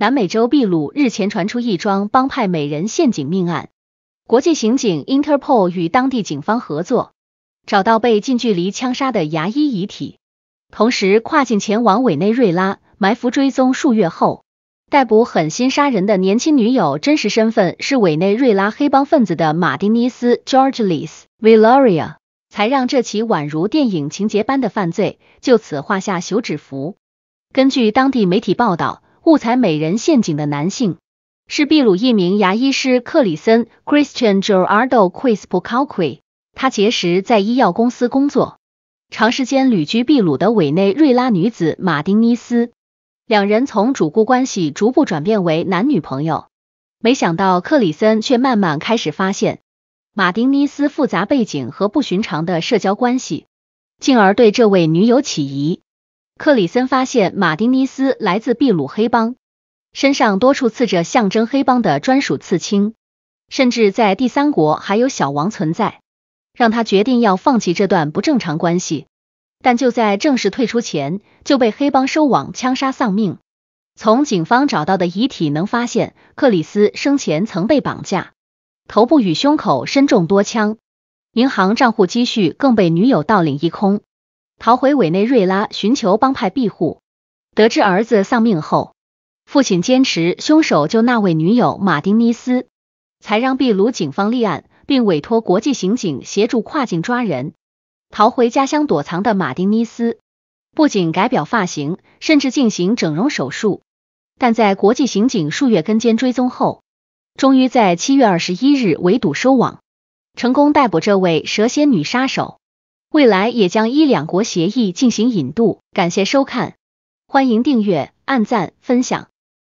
南美洲秘鲁日前传出一桩帮派美人陷阱命案，国际刑警 Interpol 与当地警方合作，找到被近距离枪杀的牙医遗体，同时跨境前往委内瑞拉埋伏追踪数月后，逮捕狠心杀人的年轻女友，真实身份是委内瑞拉黑帮分子的马丁尼斯 George l i s v i l l a r i a 才让这起宛如电影情节般的犯罪就此画下休止符。根据当地媒体报道。物踩美人陷阱的男性是秘鲁一名牙医师克里森 （Christian Gerardo Quispo Calqui）。他结识在医药公司工作、长时间旅居秘鲁的委内瑞拉女子马丁尼斯，两人从主顾关系逐步转变为男女朋友。没想到克里森却慢慢开始发现马丁尼斯复杂背景和不寻常的社交关系，进而对这位女友起疑。克里森发现马丁尼斯来自秘鲁黑帮，身上多处刺着象征黑帮的专属刺青，甚至在第三国还有小王存在，让他决定要放弃这段不正常关系。但就在正式退出前，就被黑帮收网枪杀丧命。从警方找到的遗体能发现，克里斯生前曾被绑架，头部与胸口身中多枪，银行账户积蓄更被女友盗领一空。逃回委内瑞拉寻求帮派庇护，得知儿子丧命后，父亲坚持凶手就那位女友马丁尼斯，才让秘鲁警方立案，并委托国际刑警协助跨境抓人。逃回家乡躲藏的马丁尼斯，不仅改表发型，甚至进行整容手术，但在国际刑警数月跟监追踪后，终于在七月二十一日围堵收网，成功逮捕这位蛇蝎女杀手。未来也将依两国协议进行引渡。感谢收看，欢迎订阅、按赞、分享。